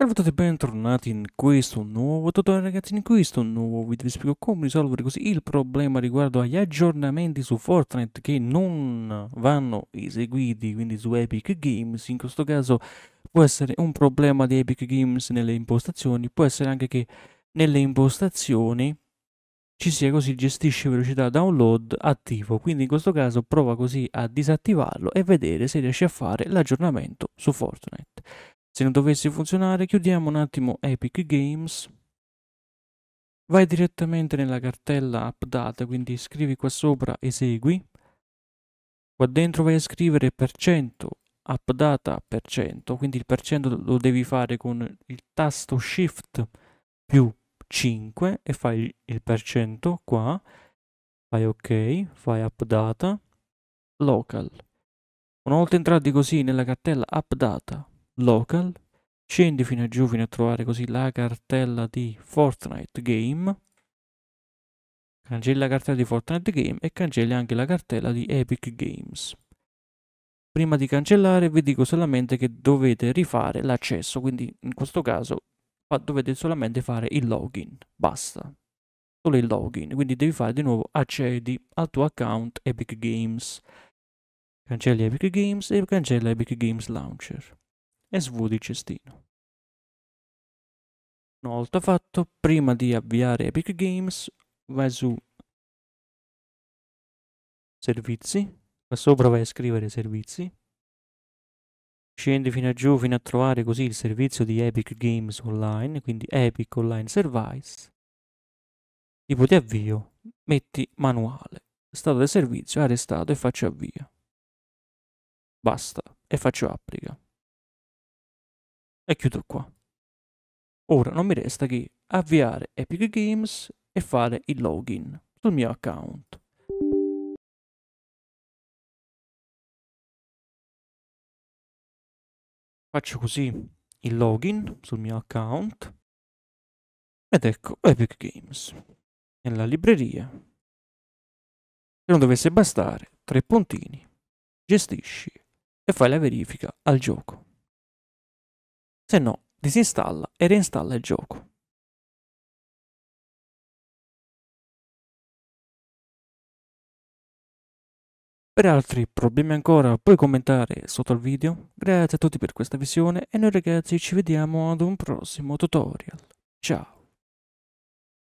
Salve a bentornati in questo nuovo tutorial ragazzi, in questo nuovo video vi spiego come risolvere così il problema riguardo agli aggiornamenti su Fortnite che non vanno eseguiti, quindi su Epic Games, in questo caso può essere un problema di Epic Games nelle impostazioni, può essere anche che nelle impostazioni ci sia così gestisce velocità download attivo, quindi in questo caso prova così a disattivarlo e vedere se riesce a fare l'aggiornamento su Fortnite. Se non dovesse funzionare, chiudiamo un attimo Epic Games. Vai direttamente nella cartella Update, quindi scrivi qua sopra Esegui. Qua dentro vai a scrivere percento, updata percento, quindi il percento lo devi fare con il tasto Shift più 5 e fai il percento qua, fai ok, fai updata, local. Una volta entrati così nella cartella updata local, scendi fino a giù fino a trovare così la cartella di Fortnite Game, cancella la cartella di Fortnite Game e cancella anche la cartella di Epic Games. Prima di cancellare vi dico solamente che dovete rifare l'accesso, quindi in questo caso dovete solamente fare il login, basta. Solo il login, quindi devi fare di nuovo accedi al tuo account Epic Games. Cancelli Epic Games e cancella Epic Games Launcher e svuoti il cestino. Una volta fatto, prima di avviare Epic Games, vai su Servizi, qua sopra vai a scrivere Servizi, scendi fino a giù fino a trovare così il servizio di Epic Games Online, quindi Epic Online Service, tipo di avvio, metti manuale, stato del servizio, arrestato e faccio avvia. Basta, e faccio applica e chiudo qua. Ora non mi resta che avviare Epic Games e fare il login sul mio account. Faccio così il login sul mio account ed ecco Epic Games nella libreria. Se non dovesse bastare, tre puntini, gestisci e fai la verifica al gioco se no disinstalla e reinstalla il gioco. Per altri problemi ancora puoi commentare sotto al video, grazie a tutti per questa visione e noi ragazzi ci vediamo ad un prossimo tutorial. Ciao!